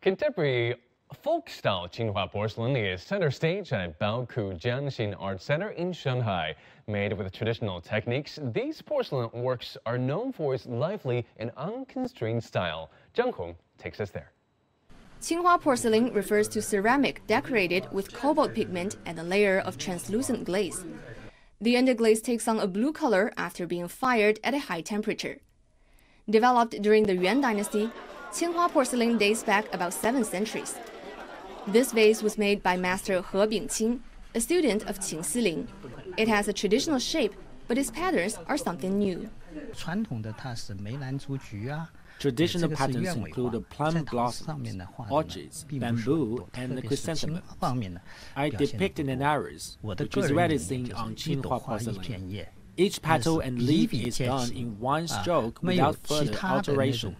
Contemporary folk-style Qinghua porcelain is center stage at Baoku Jiangxin Art Center in Shanghai. Made with traditional techniques, these porcelain works are known for its lively and unconstrained style. Zhang Hong takes us there. Qinghua porcelain refers to ceramic decorated with cobalt pigment and a layer of translucent glaze. The underglaze takes on a blue color after being fired at a high temperature. Developed during the Yuan dynasty, Qinghua porcelain dates back about seven centuries. This vase was made by master He Bingqing, a student of Qin Siling. It has a traditional shape, but its patterns are something new. Traditional patterns include plum blossoms, orchids, bamboo, and chrysanthemum. I depict an iris, which is rarely seen on Qinghua porcelain. Each petal and leaf is done in one stroke without further alteration.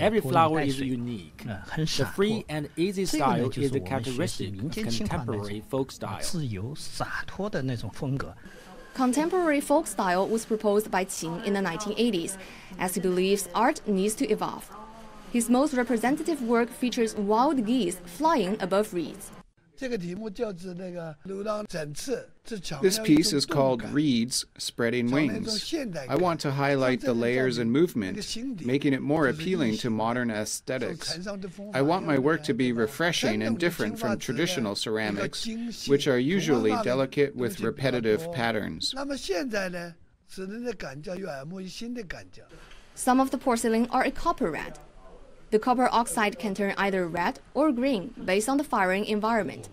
Every flower is unique. Uh, the free and easy style is the characteristic of contemporary folk style. Contemporary folk style was proposed by Qin in the 1980s, as he believes art needs to evolve. His most representative work features wild geese flying above reeds. This piece is called Reeds Spreading Wings. I want to highlight the layers and movement, making it more appealing to modern aesthetics. I want my work to be refreshing and different from traditional ceramics, which are usually delicate with repetitive patterns. Some of the porcelain are a copper red, the copper oxide can turn either red or green based on the firing environment.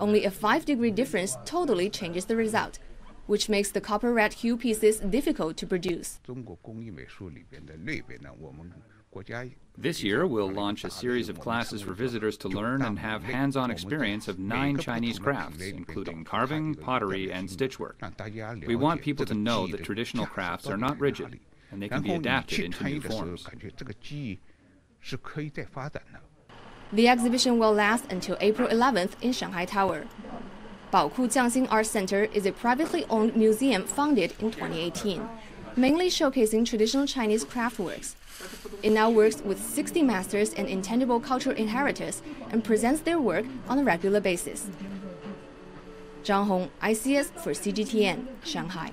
Only a 5 degree difference totally changes the result, which makes the copper red hue pieces difficult to produce. This year, we'll launch a series of classes for visitors to learn and have hands on experience of nine Chinese crafts, including carving, pottery, and stitchwork. We want people to know that traditional crafts are not rigid and they can be adapted into new forms. 是可以再发展的。The exhibition will last until April 11th in Shanghai Tower. Baoku Jiangxing Art Center is a privately owned museum founded in 2018, mainly showcasing traditional Chinese craftworks. It now works with 60 masters and intangible cultural inheritors and presents their work on a regular basis. Zhang Hong, ICS for CGTN, Shanghai.